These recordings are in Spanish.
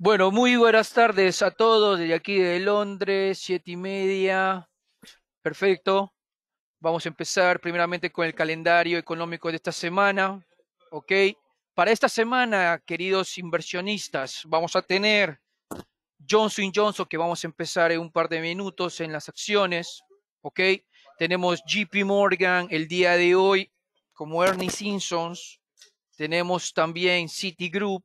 Bueno, muy buenas tardes a todos desde aquí de Londres, siete y media. Perfecto. Vamos a empezar primeramente con el calendario económico de esta semana. Ok. Para esta semana, queridos inversionistas, vamos a tener Johnson Johnson, que vamos a empezar en un par de minutos en las acciones. Ok. Tenemos JP Morgan el día de hoy, como Ernie Simpsons. Tenemos también Citigroup,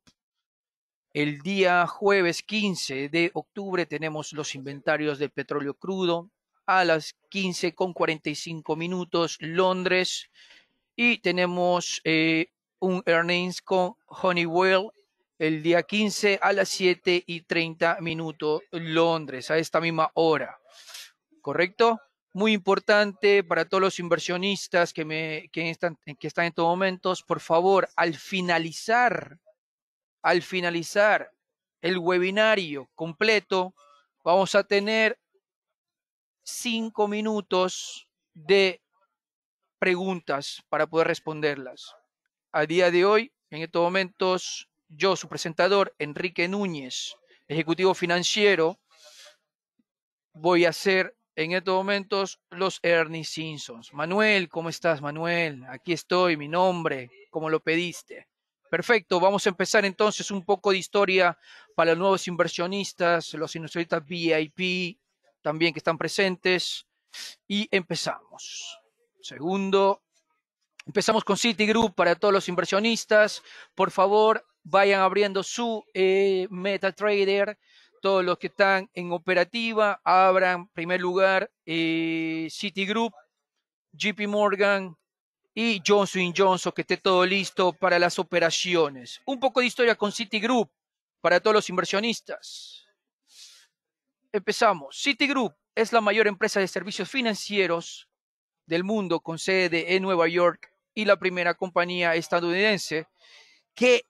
el día jueves 15 de octubre tenemos los inventarios del petróleo crudo a las 15 con 45 minutos Londres y tenemos eh, un earnings con Honeywell el día 15 a las 7 y 30 minutos Londres a esta misma hora. ¿Correcto? Muy importante para todos los inversionistas que, me, que, están, que están en estos momentos, por favor, al finalizar al finalizar el webinario completo, vamos a tener cinco minutos de preguntas para poder responderlas. A día de hoy, en estos momentos, yo, su presentador, Enrique Núñez, ejecutivo financiero, voy a hacer en estos momentos los Ernie Simpsons. Manuel, ¿cómo estás, Manuel? Aquí estoy, mi nombre, como lo pediste. Perfecto, vamos a empezar entonces un poco de historia para los nuevos inversionistas, los inversionistas VIP también que están presentes. Y empezamos. Segundo, empezamos con Citigroup para todos los inversionistas. Por favor, vayan abriendo su eh, MetaTrader. Todos los que están en operativa, abran en primer lugar eh, Citigroup, JP Morgan, y Johnson Johnson, que esté todo listo para las operaciones. Un poco de historia con Citigroup para todos los inversionistas. Empezamos. Citigroup es la mayor empresa de servicios financieros del mundo con sede en Nueva York y la primera compañía estadounidense que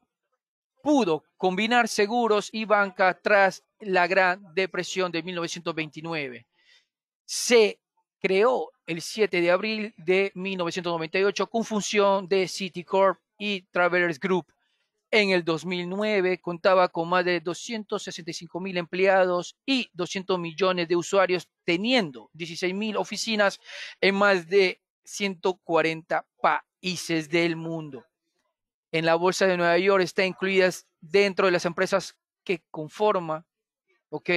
pudo combinar seguros y banca tras la Gran Depresión de 1929. Se creó el 7 de abril de 1998 con función de Citicorp y Travelers Group. En el 2009 contaba con más de 265 mil empleados y 200 millones de usuarios, teniendo 16 mil oficinas en más de 140 países del mundo. En la Bolsa de Nueva York está incluidas dentro de las empresas que conforma, ¿ok?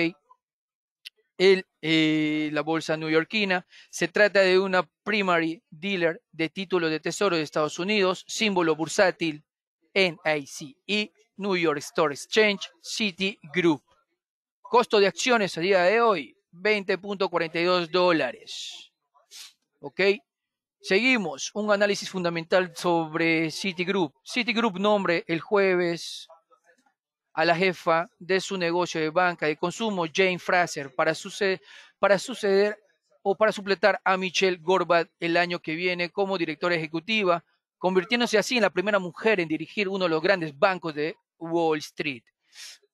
Eh, la bolsa neoyorquina. Se trata de una primary dealer de títulos de tesoro de Estados Unidos, símbolo bursátil y e, New York Stock Exchange, Citigroup. Costo de acciones a día de hoy, 20.42 dólares. ¿Ok? Seguimos, un análisis fundamental sobre Citigroup. Citigroup nombre el jueves a la jefa de su negocio de banca de consumo, Jane Fraser, para suceder, o para supletar a Michelle Gorbat el año que viene como directora ejecutiva, convirtiéndose así en la primera mujer en dirigir uno de los grandes bancos de Wall Street.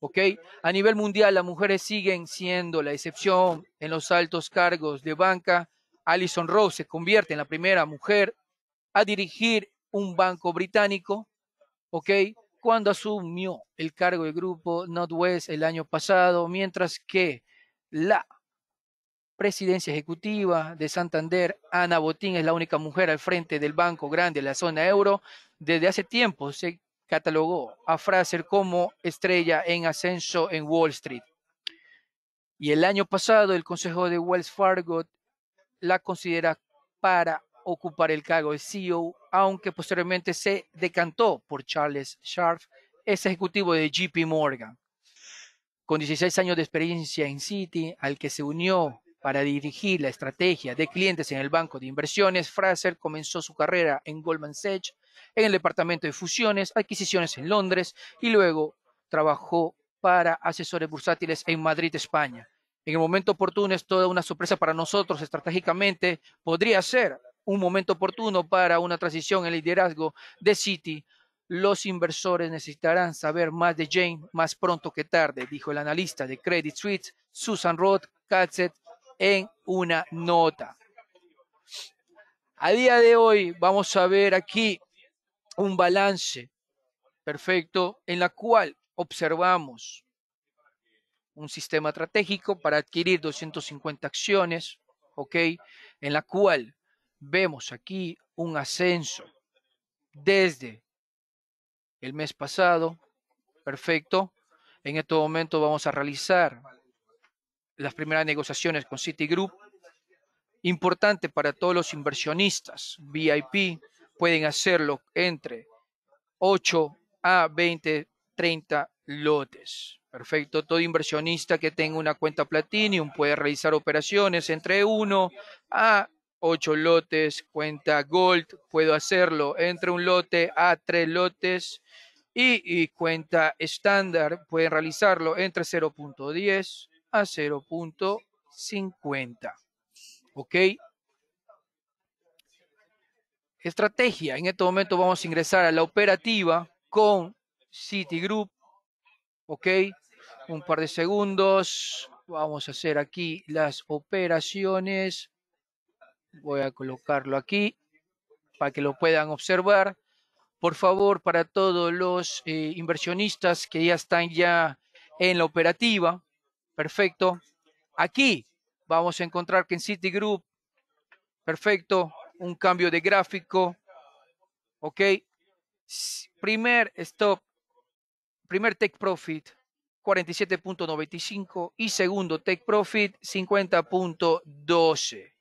Okay. A nivel mundial, las mujeres siguen siendo la excepción en los altos cargos de banca. Alison Rose se convierte en la primera mujer a dirigir un banco británico, cuando asumió el cargo del grupo Northwest el año pasado, mientras que la presidencia ejecutiva de Santander, Ana Botín, es la única mujer al frente del Banco Grande de la zona euro. Desde hace tiempo se catalogó a Fraser como estrella en ascenso en Wall Street. Y el año pasado el Consejo de Wells Fargo la considera para ocupar el cargo de CEO aunque posteriormente se decantó por Charles Scharf, ex ejecutivo de JP Morgan. Con 16 años de experiencia en Citi, al que se unió para dirigir la estrategia de clientes en el banco de inversiones, Fraser comenzó su carrera en Goldman Sachs, en el departamento de fusiones, adquisiciones en Londres y luego trabajó para asesores bursátiles en Madrid, España. En el momento oportuno es toda una sorpresa para nosotros estratégicamente. Podría ser un momento oportuno para una transición en liderazgo de Citi. Los inversores necesitarán saber más de Jane más pronto que tarde, dijo el analista de Credit Suisse, Susan Roth Katzet, en una nota. A día de hoy vamos a ver aquí un balance perfecto en la cual observamos un sistema estratégico para adquirir 250 acciones, ¿ok? En la cual vemos aquí un ascenso desde el mes pasado. Perfecto. En este momento vamos a realizar las primeras negociaciones con Citigroup. Importante para todos los inversionistas VIP. Pueden hacerlo entre 8 a 20, 30 lotes. Perfecto. Todo inversionista que tenga una cuenta Platinum puede realizar operaciones entre 1 a ocho lotes, cuenta Gold, puedo hacerlo. Entre un lote a tres lotes y, y cuenta estándar, pueden realizarlo entre 0.10 a 0.50. ¿Ok? Estrategia. En este momento vamos a ingresar a la operativa con Citigroup. ¿Ok? Un par de segundos. Vamos a hacer aquí las operaciones. Voy a colocarlo aquí para que lo puedan observar. Por favor, para todos los eh, inversionistas que ya están ya en la operativa, perfecto. Aquí vamos a encontrar que en Citigroup, perfecto, un cambio de gráfico, ok. Primer stop, primer take profit, 47.95 y segundo take profit 50.12.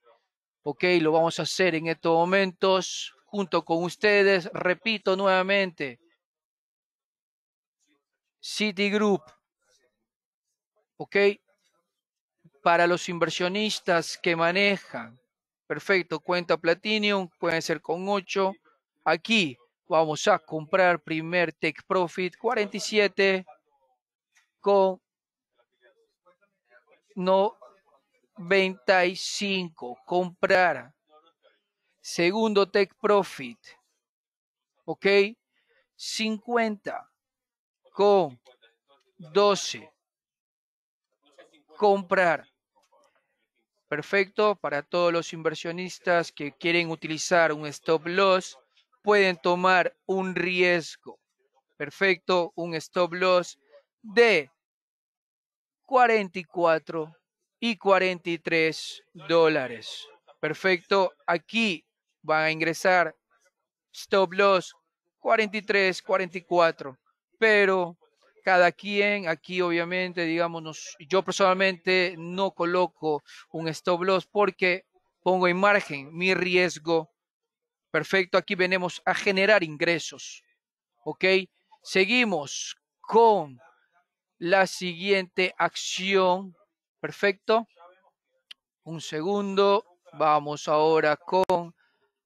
Ok, lo vamos a hacer en estos momentos junto con ustedes. Repito nuevamente. Citigroup. Ok. Para los inversionistas que manejan. Perfecto. Cuenta Platinum. Puede ser con 8. Aquí vamos a comprar primer Tech Profit 47 con no 25. Comprar. Segundo, take profit. ¿Ok? 50 con 12. Comprar. Perfecto. Para todos los inversionistas que quieren utilizar un stop loss, pueden tomar un riesgo. Perfecto. Un stop loss de 44 y 43 dólares. Perfecto. Aquí van a ingresar stop loss 43, 44. Pero cada quien aquí obviamente, digamos, yo personalmente no coloco un stop loss porque pongo en margen mi riesgo. Perfecto, aquí venimos a generar ingresos. ¿Ok? Seguimos con la siguiente acción Perfecto. Un segundo. Vamos ahora con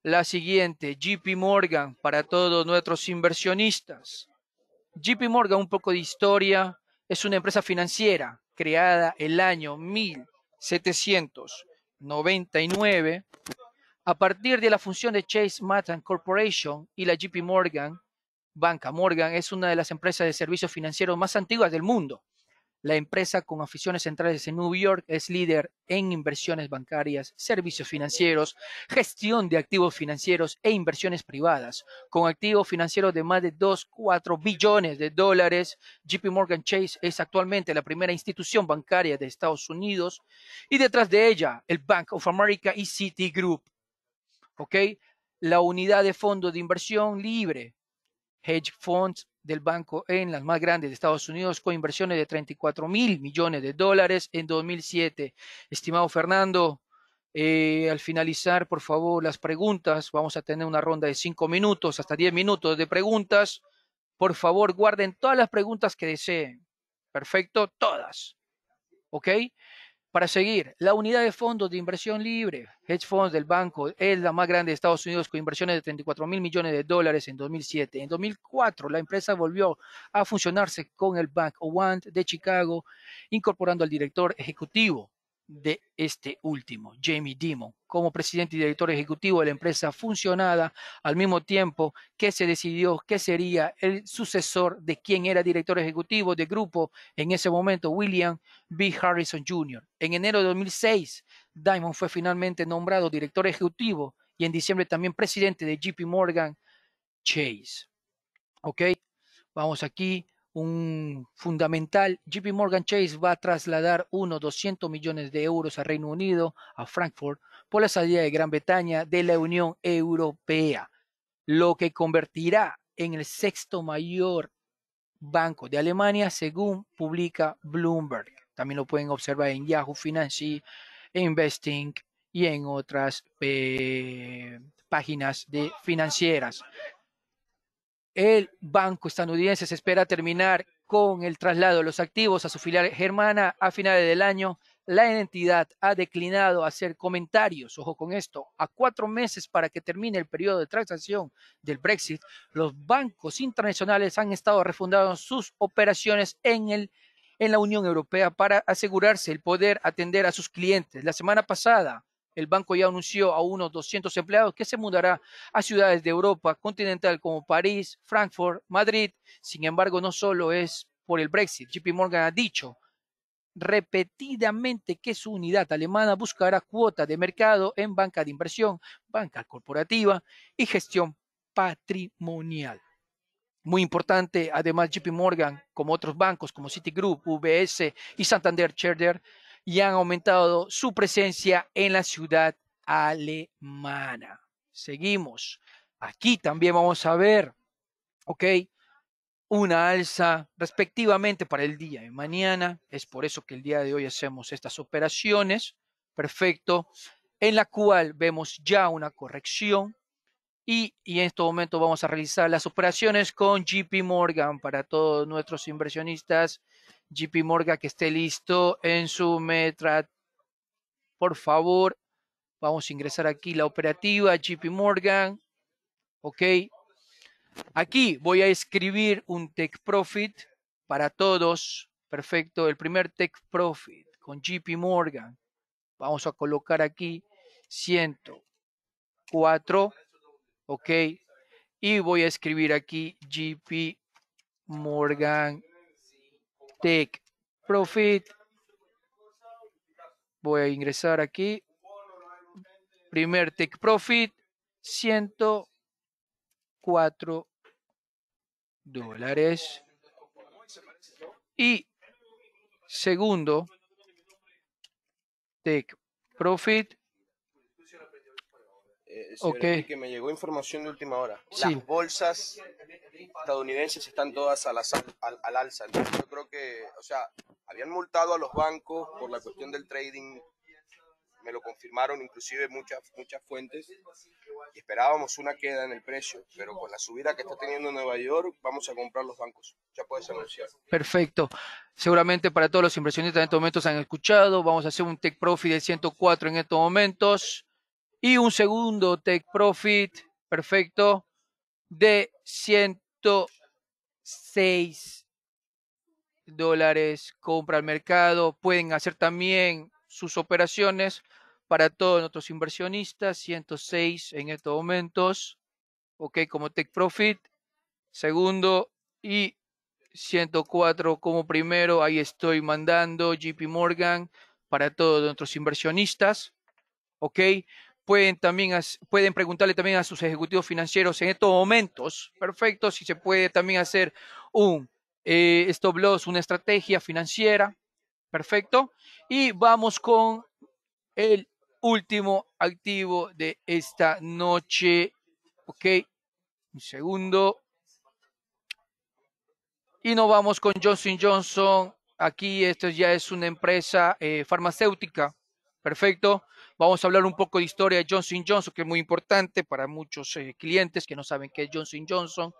la siguiente. JP Morgan para todos nuestros inversionistas. JP Morgan, un poco de historia. Es una empresa financiera creada el año 1799 a partir de la función de Chase Manhattan Corporation y la JP Morgan. Banca Morgan es una de las empresas de servicios financieros más antiguas del mundo la empresa con aficiones centrales en New York es líder en inversiones bancarias, servicios financieros, gestión de activos financieros e inversiones privadas. Con activos financieros de más de 2,4 billones de dólares, JP Morgan Chase es actualmente la primera institución bancaria de Estados Unidos y detrás de ella el Bank of America y Citigroup. ¿Ok? La unidad de fondo de inversión libre, hedge funds del banco en las más grandes de Estados Unidos con inversiones de 34 mil millones de dólares en 2007. Estimado Fernando, eh, al finalizar, por favor, las preguntas. Vamos a tener una ronda de cinco minutos hasta diez minutos de preguntas. Por favor, guarden todas las preguntas que deseen. Perfecto, todas. ¿Ok? Para seguir, la unidad de fondos de inversión libre, hedge funds del banco, es la más grande de Estados Unidos con inversiones de 34 mil millones de dólares en 2007. En 2004, la empresa volvió a funcionarse con el Bank One de Chicago, incorporando al director ejecutivo de este último, Jamie Dimon, como presidente y director ejecutivo de la empresa funcionada, al mismo tiempo que se decidió que sería el sucesor de quien era director ejecutivo de grupo en ese momento, William B. Harrison Jr. En enero de 2006, Dimon fue finalmente nombrado director ejecutivo y en diciembre también presidente de JP Morgan Chase. ¿Ok? Vamos aquí un fundamental. JP Morgan Chase va a trasladar unos 200 millones de euros a Reino Unido, a Frankfurt, por la salida de Gran Bretaña de la Unión Europea, lo que convertirá en el sexto mayor banco de Alemania según publica Bloomberg. También lo pueden observar en Yahoo Finance, Investing y en otras eh, páginas de financieras. El banco estadounidense se espera terminar con el traslado de los activos a su filial germana a finales del año. La entidad ha declinado hacer comentarios, ojo con esto, a cuatro meses para que termine el periodo de transacción del Brexit. Los bancos internacionales han estado refundando sus operaciones en en la Unión Europea para asegurarse el poder atender a sus clientes. La semana pasada, el banco ya anunció a unos 200 empleados que se mudará a ciudades de Europa continental como París, Frankfurt, Madrid. Sin embargo, no solo es por el Brexit. JP Morgan ha dicho repetidamente que su unidad alemana buscará cuota de mercado en banca de inversión, banca corporativa y gestión patrimonial. Muy importante, además JP Morgan, como otros bancos como Citigroup, UBS y Santander Charter, y han aumentado su presencia en la ciudad alemana. Seguimos. Aquí también vamos a ver, ¿ok? Una alza respectivamente para el día de mañana. Es por eso que el día de hoy hacemos estas operaciones. Perfecto. En la cual vemos ya una corrección. Y, y en este momento vamos a realizar las operaciones con JP Morgan para todos nuestros inversionistas JP Morgan que esté listo en su metra. Por favor, vamos a ingresar aquí la operativa JP Morgan. Ok. Aquí voy a escribir un Tech Profit para todos. Perfecto. El primer Tech Profit con JP Morgan. Vamos a colocar aquí 104. Ok. Y voy a escribir aquí JP Morgan take profit. Voy a ingresar aquí. Primer take profit, 104 dólares. Y segundo, take profit, eh, ok. me llegó información de última hora. Las bolsas estadounidenses están todas a la al, al, alza. yo creo que, o sea, habían multado a los bancos por la cuestión del trading. Me lo confirmaron inclusive muchas, muchas fuentes. Y esperábamos una queda en el precio. Pero con la subida que está teniendo Nueva York, vamos a comprar los bancos. Ya puedes anunciar. Perfecto. Seguramente para todos los inversionistas en estos momentos han escuchado. Vamos a hacer un take profit de 104 en estos momentos y un segundo take profit perfecto de 106 dólares compra al mercado. Pueden hacer también sus operaciones para todos nuestros inversionistas, 106 en estos momentos, ok, como take profit, segundo y 104 como primero, ahí estoy mandando JP Morgan para todos nuestros inversionistas, ok, Pueden, también, pueden preguntarle también a sus ejecutivos financieros en estos momentos. Perfecto, si se puede también hacer un eh, stop loss, una estrategia financiera. Perfecto. Y vamos con el último activo de esta noche. Ok, un segundo. Y nos vamos con Johnson Johnson. Aquí esto ya es una empresa eh, farmacéutica. Perfecto. Vamos a hablar un poco de historia de Johnson Johnson, que es muy importante para muchos eh, clientes que no saben qué es Johnson Johnson.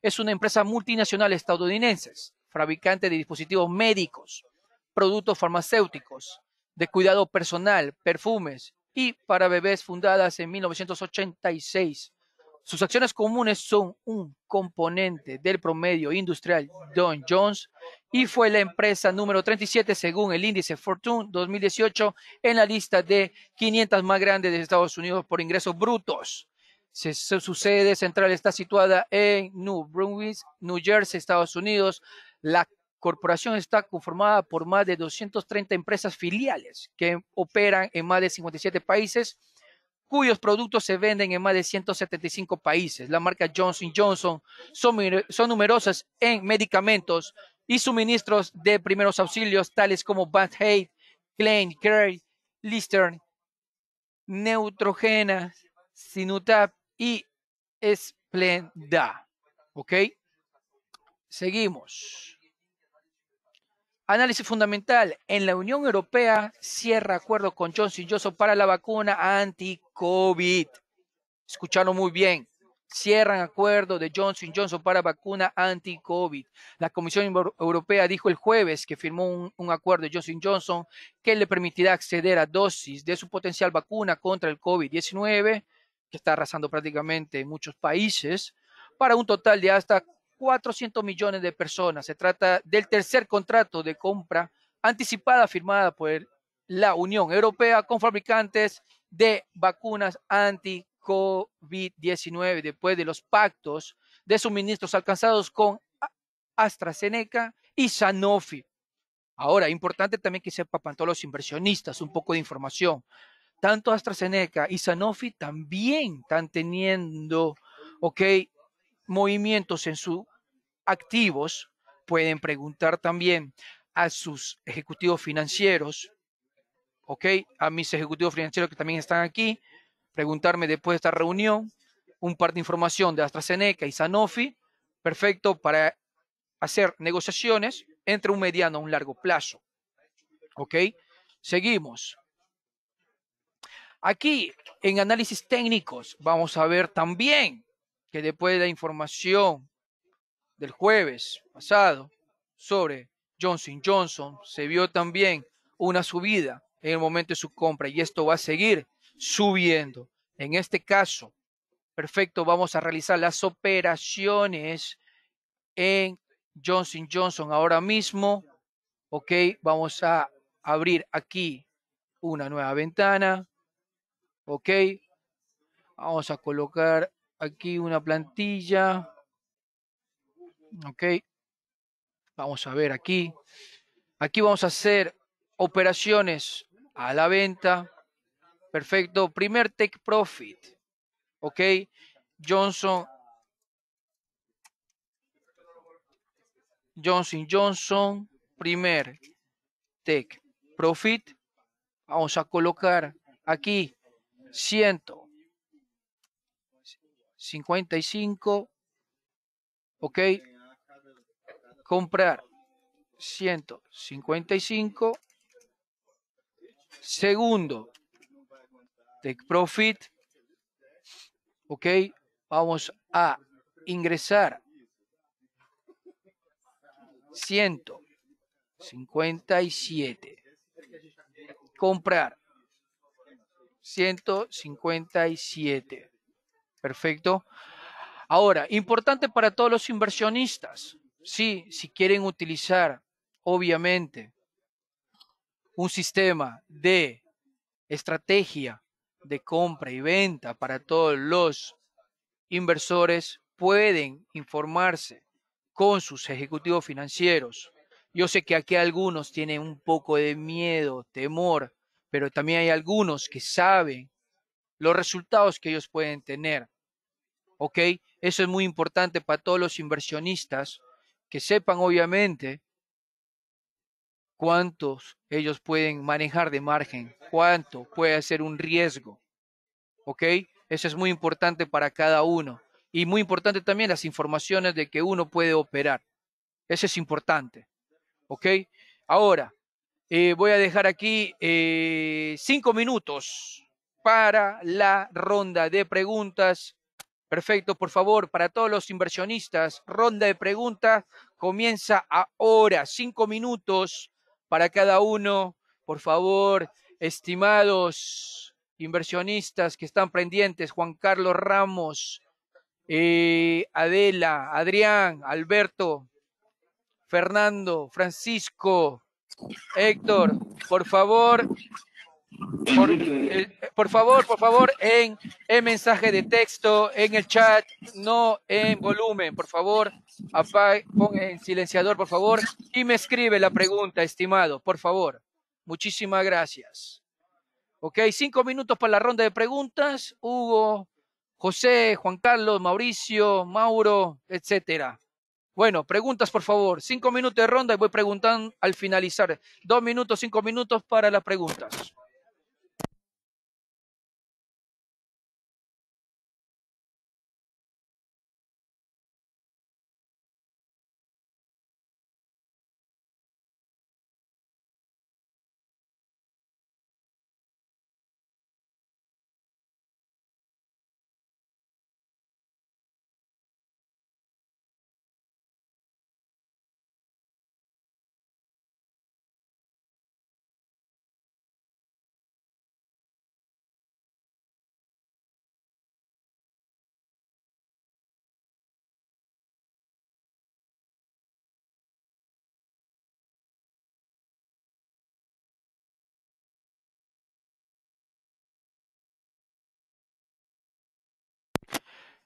Es una empresa multinacional estadounidense, fabricante de dispositivos médicos, productos farmacéuticos, de cuidado personal, perfumes y para bebés fundadas en 1986. Sus acciones comunes son un componente del promedio industrial Don Jones y fue la empresa número 37 según el índice Fortune 2018 en la lista de 500 más grandes de Estados Unidos por ingresos brutos. Su sede central está situada en New Brunswick, New Jersey, Estados Unidos. La corporación está conformada por más de 230 empresas filiales que operan en más de 57 países cuyos productos se venden en más de 175 países. La marca Johnson Johnson son, numerosas en medicamentos y suministros de primeros auxilios, tales como Band-Aid, Klein, Care, Lister, Neutrogena, Sinutap y Splenda. ¿Ok? Seguimos. Análisis fundamental. En la Unión Europea cierra acuerdo con Johnson Johnson para la vacuna anti-COVID. Escucharon muy bien. Cierran acuerdo de Johnson Johnson para vacuna anti-COVID. La Comisión Europea dijo el jueves que firmó un, acuerdo de Johnson Johnson que le permitirá acceder a dosis de su potencial vacuna contra el COVID-19, que está arrasando prácticamente en muchos países, para un total de hasta 400 millones de personas. Se trata del tercer contrato de compra anticipada firmada por la Unión Europea con fabricantes de vacunas anti-COVID-19 después de los pactos de suministros alcanzados con AstraZeneca y Sanofi. Ahora, importante también que sepa para todos los inversionistas un poco de información. Tanto AstraZeneca y Sanofi también están teniendo, ok, movimientos en su activos, pueden preguntar también a sus ejecutivos financieros, ¿ok? A mis ejecutivos financieros que también están aquí, preguntarme después de esta reunión un par de información de AstraZeneca y Sanofi, perfecto para hacer negociaciones entre un mediano y un largo plazo. ¿Ok? Seguimos. Aquí en análisis técnicos vamos a ver también que después de la información del jueves pasado sobre Johnson Johnson se vio también una subida en el momento de su compra y esto va a seguir subiendo. En este caso, perfecto, vamos a realizar las operaciones en Johnson Johnson ahora mismo. Ok, vamos a abrir aquí una nueva ventana. Ok, vamos a colocar aquí una plantilla. Ok. Vamos a ver aquí. Aquí vamos a hacer operaciones a la venta. Perfecto. Primer take profit. Ok. Johnson. Johnson Johnson. Primer take profit. Vamos a colocar aquí 155. Ok comprar 155. Segundo, take profit. Ok, vamos a ingresar 157. Comprar 157. Perfecto. Ahora, importante para todos los inversionistas. Sí, si quieren utilizar, obviamente, un sistema de estrategia de compra y venta para todos los inversores, pueden informarse con sus ejecutivos financieros. Yo sé que aquí algunos tienen un poco de miedo, temor, pero también hay algunos que saben los resultados que ellos pueden tener. ¿Ok? Eso es muy importante para todos los inversionistas que sepan obviamente cuántos ellos pueden manejar de margen, cuánto puede ser un riesgo. ¿Ok? Eso es muy importante para cada uno. Y muy importante también las informaciones de que uno puede operar. Eso es importante. ¿Ok? Ahora, eh, voy a dejar aquí eh, cinco minutos para la ronda de preguntas Perfecto, por favor, para todos los inversionistas, ronda de preguntas comienza ahora, cinco minutos para cada uno. Por favor, estimados inversionistas que están pendientes, Juan Carlos Ramos, eh, Adela, Adrián, Alberto, Fernando, Francisco, Héctor, por favor, eh, por, favor, por favor, en, el mensaje de texto, en el chat, no en volumen, por favor, apague, pon en silenciador, por favor, y me escribe la pregunta, estimado, por favor. Muchísimas gracias. Ok, cinco minutos para la ronda de preguntas. Hugo, José, Juan Carlos, Mauricio, Mauro, etcétera. Bueno, preguntas, por favor. Cinco minutos de ronda y voy preguntando al finalizar. Dos minutos, cinco minutos para las preguntas.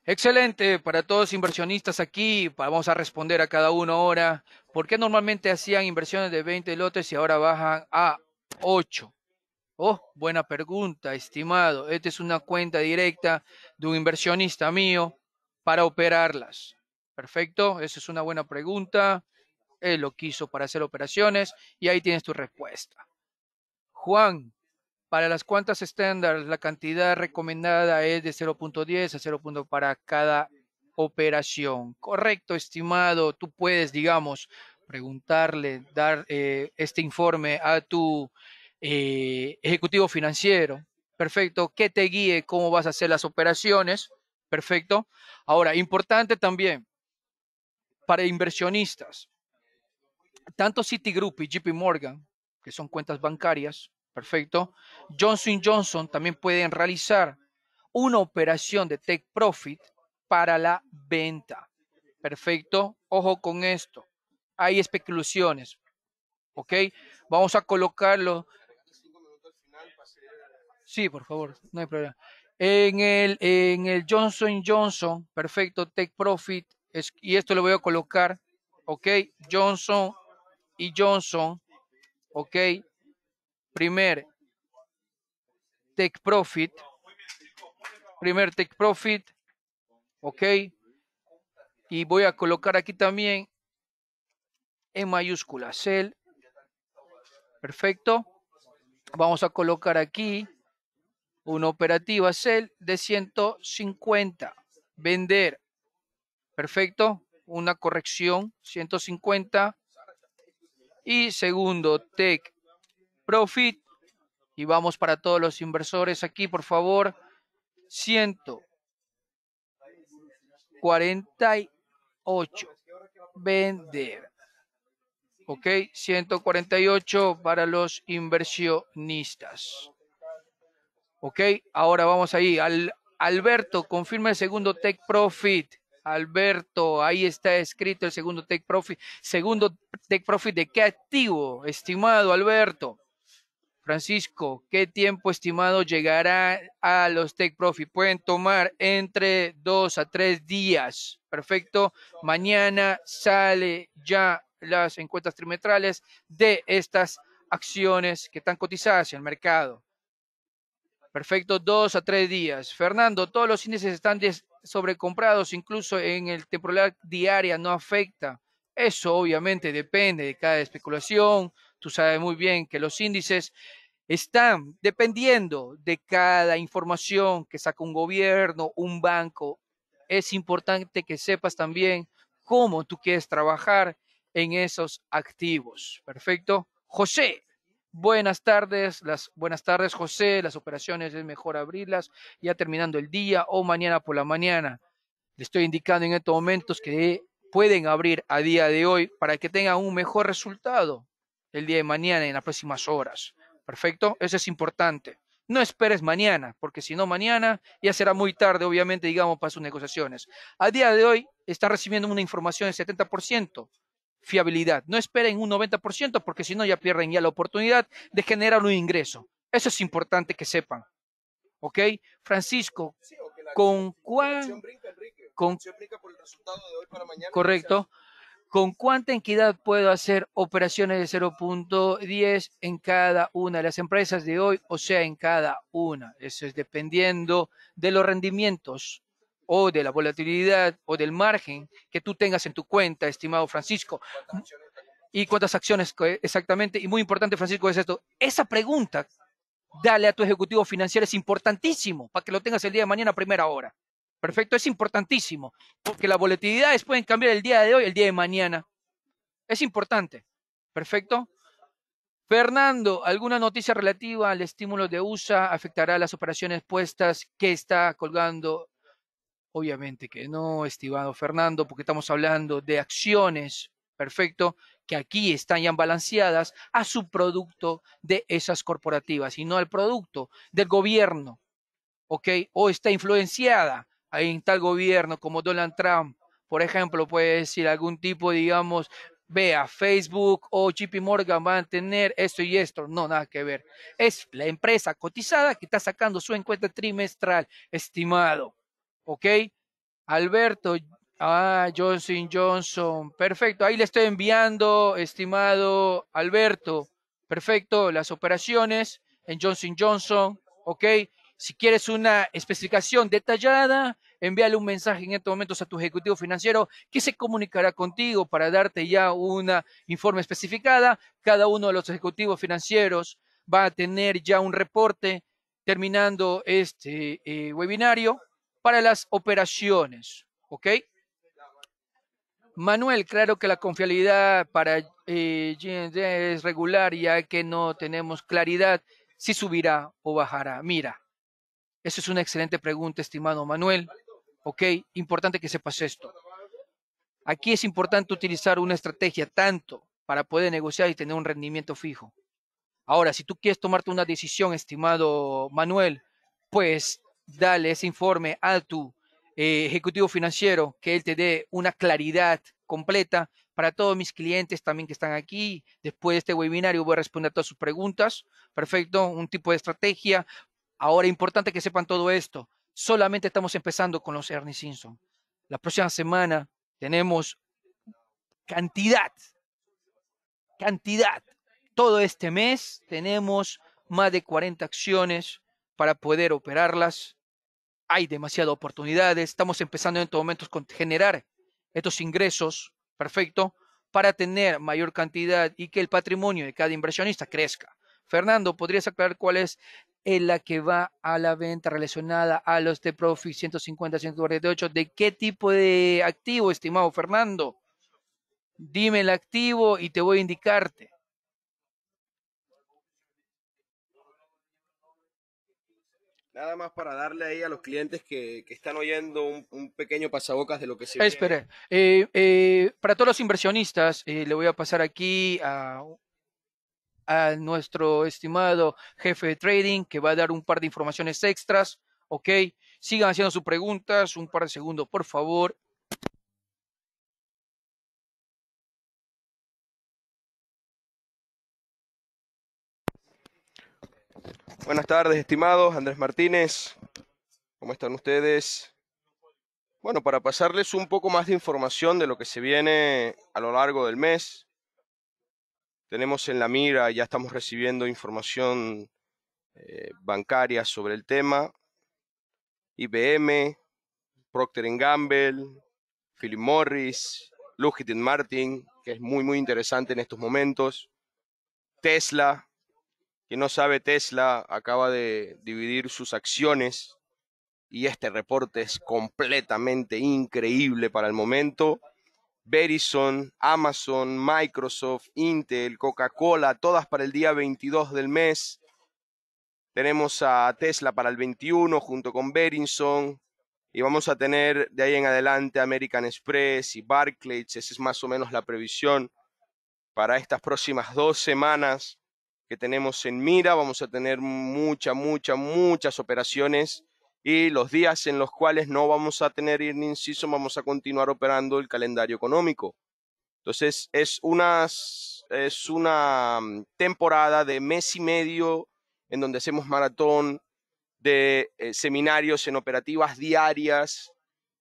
Excelente para todos inversionistas aquí. Vamos a responder a cada uno ahora. ¿Por qué normalmente hacían inversiones de 20 lotes y ahora bajan a 8? Oh, buena pregunta, estimado. Esta es una cuenta directa de un inversionista mío para operarlas. Perfecto, esa es una buena pregunta. Él lo quiso para hacer operaciones y ahí tienes tu respuesta. Juan, para las cuantas estándar, la cantidad recomendada es de 0.10 a punto para cada operación. Correcto, estimado. Tú puedes, digamos, preguntarle, dar eh, este informe a tu eh, ejecutivo financiero. Perfecto. Que te guíe cómo vas a hacer las operaciones. Perfecto. Ahora, importante también para inversionistas. Tanto Citigroup y JP Morgan, que son cuentas bancarias, Perfecto. Johnson Johnson también pueden realizar una operación de take profit para la venta. Perfecto. Ojo con esto. Hay especulaciones. ¿Ok? Vamos a colocarlo. Sí, por favor, no hay problema. En el, en el Johnson Johnson, perfecto, take profit, es, y esto lo voy a colocar, ok, Johnson y Johnson, ok, primer take profit, primer take profit, ok, y voy a colocar aquí también en mayúscula sell, perfecto, vamos a colocar aquí una operativa sell de 150, vender, perfecto, una corrección 150 y segundo take Profit. Y vamos para todos los inversores aquí, por favor. 148. Vender. Ok, 148 para los inversionistas. Ok, ahora vamos ahí. Al, Alberto, confirma el segundo Tech Profit. Alberto, ahí está escrito el segundo Tech Profit. Segundo Tech Profit, ¿de qué activo, estimado Alberto? Francisco, ¿qué tiempo estimado llegará a los Tech Profi? Pueden tomar entre dos a tres días. Perfecto. Mañana sale ya las encuestas trimestrales de estas acciones que están cotizadas en el mercado. Perfecto, dos a tres días. Fernando, todos los índices están sobrecomprados, incluso en el temporal diario no afecta. Eso obviamente depende de cada especulación, tú sabes muy bien que los índices están dependiendo de cada información que saca un gobierno, un banco. Es importante que sepas también cómo tú quieres trabajar en esos activos. Perfecto. José, buenas tardes. Las buenas tardes, José. Las operaciones es mejor abrirlas ya terminando el día o mañana por la mañana. Le estoy indicando en estos momentos que pueden abrir a día de hoy para que tenga un mejor resultado el día de mañana, y en las próximas horas. Perfecto, eso es importante. No esperes mañana, porque si no mañana ya será muy tarde, obviamente, digamos, para sus negociaciones. A día de hoy está recibiendo una información del 70% fiabilidad. No esperen un 90% porque si no ya pierden ya la oportunidad de generar un ingreso. Eso es importante que sepan. ¿Ok? Francisco, con cuál... Con, Correcto. ¿Con cuánta equidad puedo hacer operaciones de 0.10 en cada una de las empresas de hoy? O sea, en cada una. Eso es dependiendo de los rendimientos o de la volatilidad o del margen que tú tengas en tu cuenta, estimado Francisco. y cuántas acciones exactamente. Y muy importante, Francisco, es esto. Esa pregunta, dale a tu ejecutivo financiero, es importantísimo para que lo tengas el día de mañana a primera hora. Perfecto, es importantísimo, porque las volatilidades pueden cambiar el día de hoy, el día de mañana. Es importante. Perfecto. Fernando, ¿alguna noticia relativa al estímulo de USA afectará a las operaciones puestas que está colgando? Obviamente que no, estimado Fernando, porque estamos hablando de acciones, perfecto, que aquí están ya balanceadas a su producto de esas corporativas y no al producto del gobierno, ¿ok? O está influenciada en tal gobierno como Donald Trump, por ejemplo, puede decir algún tipo, digamos, vea, Facebook o JP Morgan van a tener esto y esto. No, nada que ver. Es la empresa cotizada que está sacando su encuesta trimestral, estimado. ¿Ok? Alberto, ah, Johnson Johnson. Perfecto, ahí le estoy enviando, estimado Alberto. Perfecto, las operaciones en Johnson Johnson. ¿Ok? Si quieres una especificación detallada, envíale un mensaje en estos momentos a tu ejecutivo financiero que se comunicará contigo para darte ya una informe especificada. Cada uno de los ejecutivos financieros va a tener ya un reporte terminando este eh, webinario para las operaciones. ¿Ok? Manuel, claro que la confiabilidad para eh, es regular ya que no tenemos claridad si subirá o bajará. Mira, esa es una excelente pregunta, estimado Manuel. Ok, importante que sepas esto. Aquí es importante utilizar una estrategia tanto para poder negociar y tener un rendimiento fijo. Ahora, si tú quieres tomarte una decisión, estimado Manuel, pues dale ese informe a tu eh, ejecutivo financiero, que él te dé una claridad completa. Para todos mis clientes también que están aquí, después de este webinario voy a responder a todas sus preguntas. Perfecto, un tipo de estrategia Ahora, importante que sepan todo esto. Solamente estamos empezando con los Ernie Simpson. La próxima semana tenemos cantidad, cantidad. Todo este mes tenemos más de 40 acciones para poder operarlas. Hay demasiadas oportunidades. Estamos empezando en estos momentos con generar estos ingresos, perfecto, para tener mayor cantidad y que el patrimonio de cada inversionista crezca. Fernando, ¿podrías aclarar cuál es en la que va a la venta relacionada a los de Profit 150, 148. ¿De qué tipo de activo, estimado Fernando? Dime el activo y te voy a indicarte. Nada más para darle ahí a los clientes que, están oyendo un, pequeño pasabocas de lo que se Espere, eh, eh, para todos los inversionistas, eh, le voy a pasar aquí a a nuestro estimado jefe de trading que va a dar un par de informaciones extras, ¿ok? Sigan haciendo sus preguntas, un par de segundos, por favor. Buenas tardes, estimados. Andrés Martínez, ¿cómo están ustedes? Bueno, para pasarles un poco más de información de lo que se viene a lo largo del mes, tenemos en la mira, ya estamos recibiendo información eh, bancaria sobre el tema. IBM, Procter Gamble, Philip Morris, Lugitin Martin, que es muy, muy interesante en estos momentos. Tesla, quien no sabe, Tesla acaba de dividir sus acciones y este reporte es completamente increíble para el momento. Verizon, Amazon, Microsoft, Intel, Coca-Cola, todas para el día 22 del mes. Tenemos a Tesla para el 21 junto con Verizon. Y vamos a tener de ahí en adelante American Express y Barclays. Esa es más o menos la previsión para estas próximas dos semanas que tenemos en mira. Vamos a tener muchas, muchas, muchas operaciones y los días en los cuales no vamos a tener inciso, vamos a continuar operando el calendario económico. Entonces, es, es una mm, temporada de mes y medio en donde hacemos maratón de eh, seminarios en operativas diarias,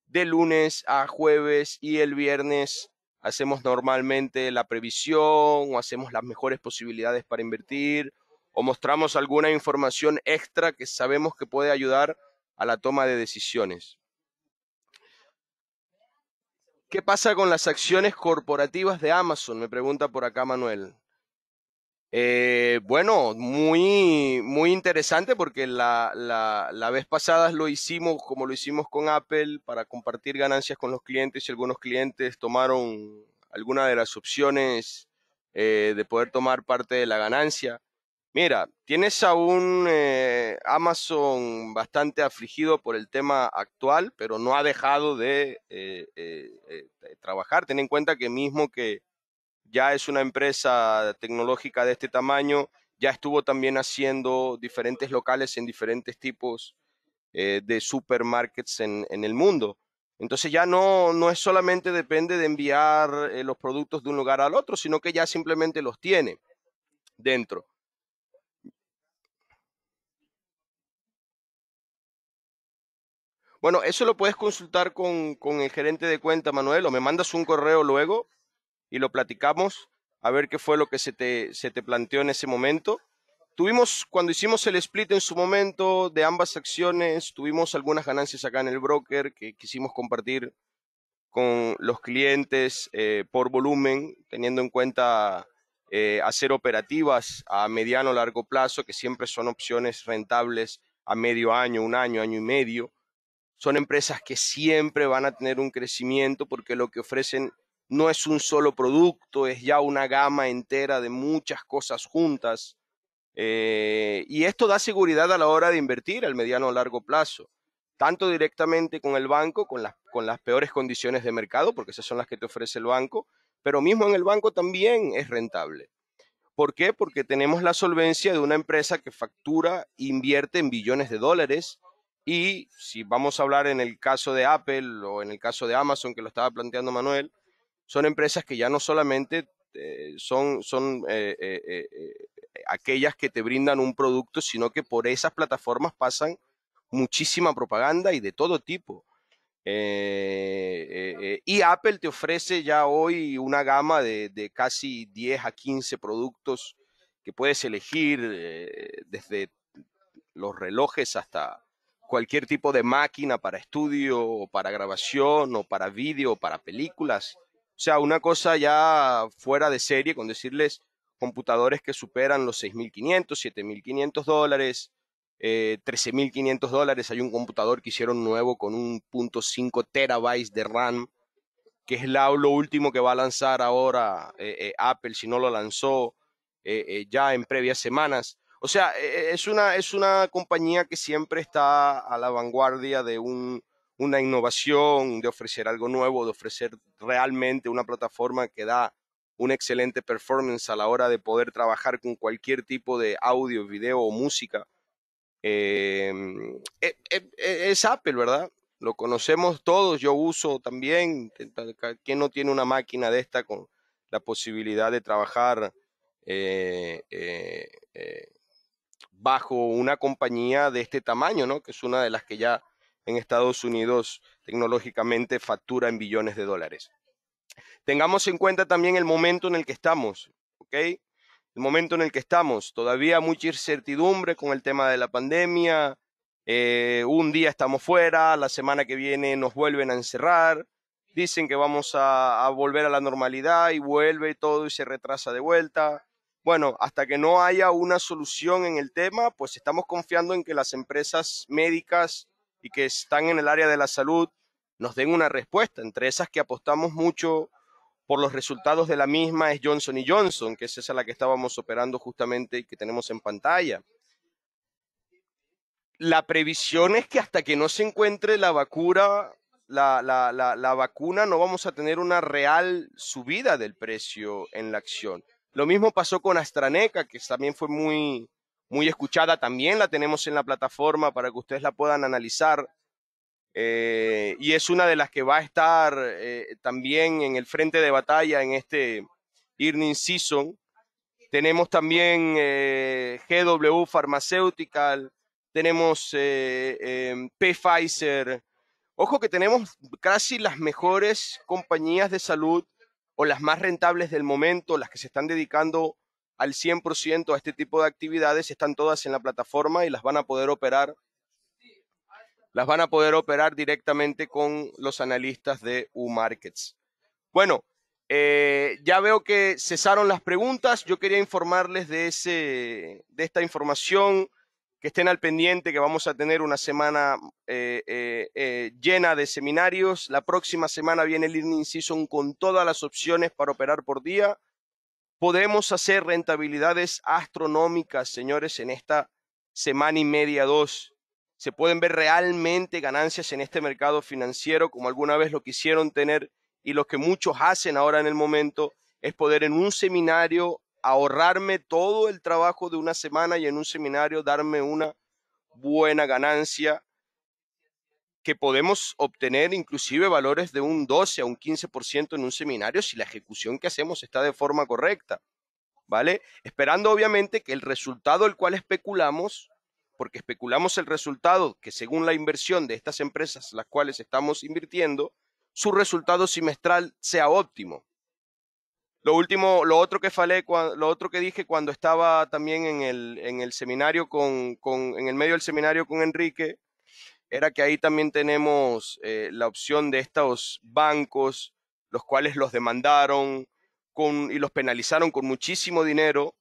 de lunes a jueves y el viernes hacemos normalmente la previsión o hacemos las mejores posibilidades para invertir o mostramos alguna información extra que sabemos que puede ayudar a la toma de decisiones. ¿Qué pasa con las acciones corporativas de Amazon? Me pregunta por acá Manuel. Eh, bueno, muy, muy interesante porque la, vez pasada lo hicimos como lo hicimos con Apple para compartir ganancias con los clientes y algunos clientes tomaron alguna de las opciones eh, de poder tomar parte de la ganancia. Mira, tienes a un eh, Amazon bastante afligido por el tema actual, pero no ha dejado eh, eh, de trabajar. Ten en cuenta que mismo que ya es una empresa tecnológica de este tamaño, ya estuvo también haciendo diferentes locales en diferentes tipos de supermarkets en, en, el mundo. Entonces ya no, no es solamente depende de enviar los productos de un lugar al otro, sino que ya simplemente los tiene dentro. Bueno, eso lo puedes consultar con, el gerente de cuenta, Manuel, o me mandas un correo luego y lo platicamos a ver qué fue lo que se te, planteó en ese momento. Tuvimos, cuando hicimos el split en su momento de ambas acciones, tuvimos algunas ganancias acá en el broker que quisimos compartir con los clientes eh, por volumen, teniendo en cuenta eh, hacer operativas a mediano o largo plazo, que siempre son opciones rentables a medio año, un año, año y medio son empresas que siempre van a tener un crecimiento porque lo que ofrecen no es un solo producto, es ya una gama entera de muchas cosas juntas. Eh, y esto da seguridad a la hora de invertir al mediano o largo plazo, tanto directamente con el banco, con las, con las peores condiciones de mercado, porque esas son las que te ofrece el banco, pero mismo en el banco también es rentable. ¿Por qué? Porque tenemos la solvencia de una empresa que factura, e invierte en billones de dólares y si vamos a hablar en el caso de Apple o en el caso de Amazon, que lo estaba planteando Manuel, son empresas que ya no solamente eh, son, son eh, eh, aquellas que te brindan un producto, sino que por esas plataformas pasan muchísima propaganda y de todo tipo. y Apple te ofrece ya hoy una gama de, de casi 10 a 15 productos que puedes elegir desde los relojes hasta, cualquier tipo de máquina para estudio o para grabación o para vídeo para películas. O sea, una cosa ya fuera de serie con decirles computadores que superan los 6.500, 7.500 dólares, 13.500 eh, dólares. Hay un computador que hicieron nuevo con un terabytes de RAM, que es la, lo último que va a lanzar ahora eh, eh, Apple, si no lo lanzó ya en previas semanas. O sea, eh, es una, es una compañía que siempre está a la vanguardia de un, una innovación, de ofrecer algo nuevo, de ofrecer realmente una plataforma que da una excelente performance a la hora de poder trabajar con cualquier tipo de audio, video o música. Em, e, e, e, es, Apple, ¿verdad? Lo conocemos todos, yo uso también, ¿quién no tiene una máquina de esta con la posibilidad de trabajar? Eh, eh, bajo una compañía de este tamaño, ¿no? Que es una de las que ya en Estados Unidos tecnológicamente factura en billones de dólares. Tengamos en cuenta también el momento en el que estamos, ¿ok? El momento en el que estamos. Todavía mucha incertidumbre con el tema de la pandemia. Eh, un día estamos fuera, la semana que viene nos vuelven a encerrar. Dicen que vamos a, a volver a la normalidad y vuelve todo y se retrasa de vuelta bueno, hasta que no haya una solución en el tema, pues estamos confiando en que las empresas médicas y que están en el área de la salud nos den una respuesta. Entre esas que apostamos mucho por los resultados de la misma es Johnson Johnson, que es esa la que estábamos operando justamente y que tenemos en pantalla. La previsión es que hasta que no se encuentre la vacuna, la vacuna no vamos a tener una real subida del precio en la acción. Lo mismo pasó con Astraneca, que también fue muy, muy escuchada. También la tenemos en la plataforma para que ustedes la puedan analizar. Eh, y es una de las que va a estar eh, también en el frente de batalla en este earning season. Tenemos también eh, GW Pharmaceutical, tenemos em, P Pfizer. Ojo que tenemos casi las mejores compañías de salud o las más rentables del momento, las que se están dedicando al 100% a este tipo de actividades, están todas en la plataforma y las van a poder operar las van a poder operar directamente con los analistas de U-Markets. Bueno, eh, ya veo que cesaron las preguntas. Yo quería informarles de, ese, de esta información que estén al pendiente, que vamos a tener una semana eh, eh, eh, llena de seminarios. La próxima semana viene el Learning Season con todas las opciones para operar por día. Podemos hacer rentabilidades astronómicas, señores, en esta semana y media, dos. Se pueden ver realmente ganancias en este mercado financiero, como alguna vez lo quisieron tener y lo que muchos hacen ahora en el momento es poder en un seminario ahorrarme todo el trabajo de una semana y en un seminario darme una buena ganancia que podemos obtener inclusive valores de un 12 a un 15% en un seminario si la ejecución que hacemos está de forma correcta, ¿vale? Esperando obviamente que el resultado al cual especulamos, porque especulamos el resultado que según la inversión de estas empresas las cuales estamos invirtiendo, su resultado semestral sea óptimo. Lo último, lo otro que falé, lo otro que dije cuando estaba también en el, en el seminario con, en el medio del seminario con Enrique, era que ahí también tenemos eh, la opción de estos bancos, los cuales los demandaron con, y los penalizaron con muchísimo dinero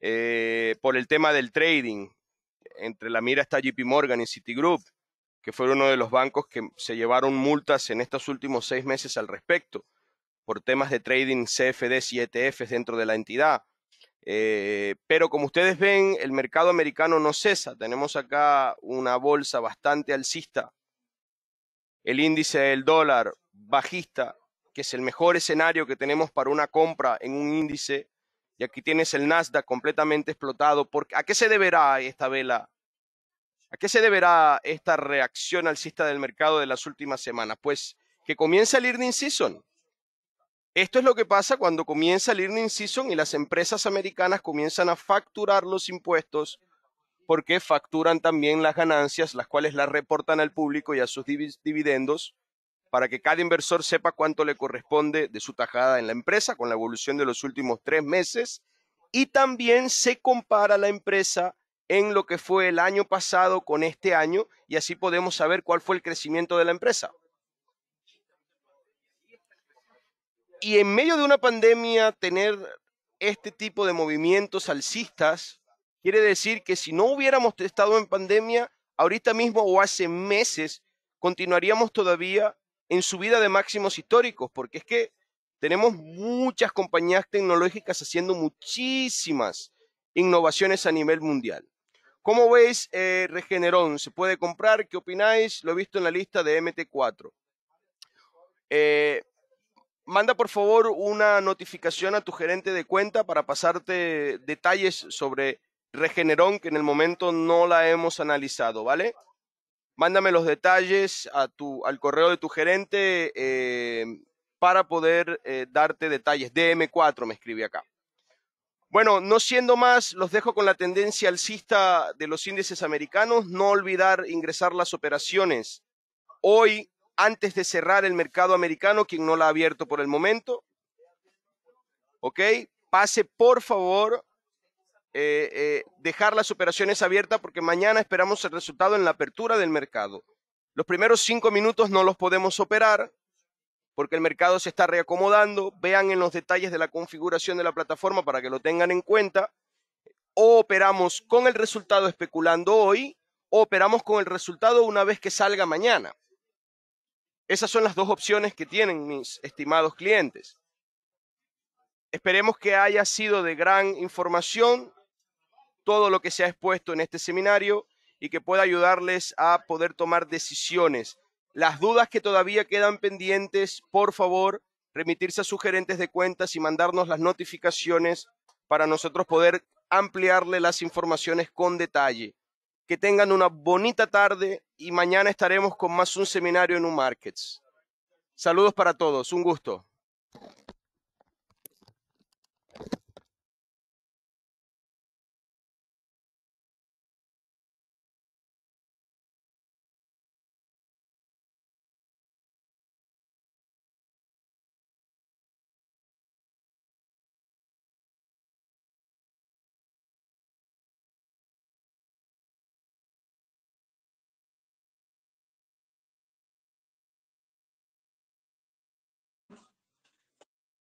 eh, por el tema del trading. Entre la mira está JP Morgan y Citigroup, que fueron uno de los bancos que se llevaron multas en estos últimos seis meses al respecto por temas de trading CFDs y ETFs dentro de la entidad. Eh, pero como ustedes ven, el mercado americano no cesa. Tenemos acá una bolsa bastante alcista. El índice del dólar bajista, que es el mejor escenario que tenemos para una compra en un índice. Y aquí tienes el Nasdaq completamente explotado. ¿A qué se deberá esta vela? ¿A qué se deberá esta reacción alcista del mercado de las últimas semanas? Pues que comienza el earning season. Esto es lo que pasa cuando comienza el earning season y las empresas americanas comienzan a facturar los impuestos porque facturan también las ganancias, las cuales las reportan al público y a sus dividendos para que cada inversor sepa cuánto le corresponde de su tajada en la empresa con la evolución de los últimos tres meses. Y también se compara la empresa en lo que fue el año pasado con este año y así podemos saber cuál fue el crecimiento de la empresa. Y en medio de una pandemia, tener este tipo de movimientos alcistas quiere decir que si no hubiéramos estado en pandemia, ahorita mismo o hace meses, continuaríamos todavía en subida de máximos históricos, porque es que tenemos muchas compañías tecnológicas haciendo muchísimas innovaciones a nivel mundial. ¿Cómo veis eh, Regeneron? ¿Se puede comprar? ¿Qué opináis? Lo he visto en la lista de MT4. Eh, manda por favor una notificación a tu gerente de cuenta para pasarte detalles sobre Regeneron, que en el momento no la hemos analizado, ¿vale? Mándame los detalles a al correo de tu gerente eh, para poder eh, darte detalles. DM4 me escribe acá. Bueno, no siendo más, los dejo con la tendencia alcista de los índices americanos. No olvidar ingresar las operaciones. Hoy antes de cerrar el mercado americano, quien no la ha abierto por el momento. ¿Ok? Pase por favor, eh, eh, dejar las operaciones abiertas porque mañana esperamos el resultado en la apertura del mercado. Los primeros cinco minutos no los podemos operar porque el mercado se está reacomodando. Vean en los detalles de la configuración de la plataforma para que lo tengan en cuenta. O operamos con el resultado especulando hoy o operamos con el resultado una vez que salga mañana. Esas son las dos opciones que tienen mis estimados clientes. Esperemos que haya sido de gran información todo lo que se ha expuesto en este seminario y que pueda ayudarles a poder tomar decisiones. Las dudas que todavía quedan pendientes, por favor, remitirse a sus gerentes de cuentas y mandarnos las notificaciones para nosotros poder ampliarle las informaciones con detalle que tengan una bonita tarde y mañana estaremos con más un seminario en un Markets. Saludos para todos, un gusto.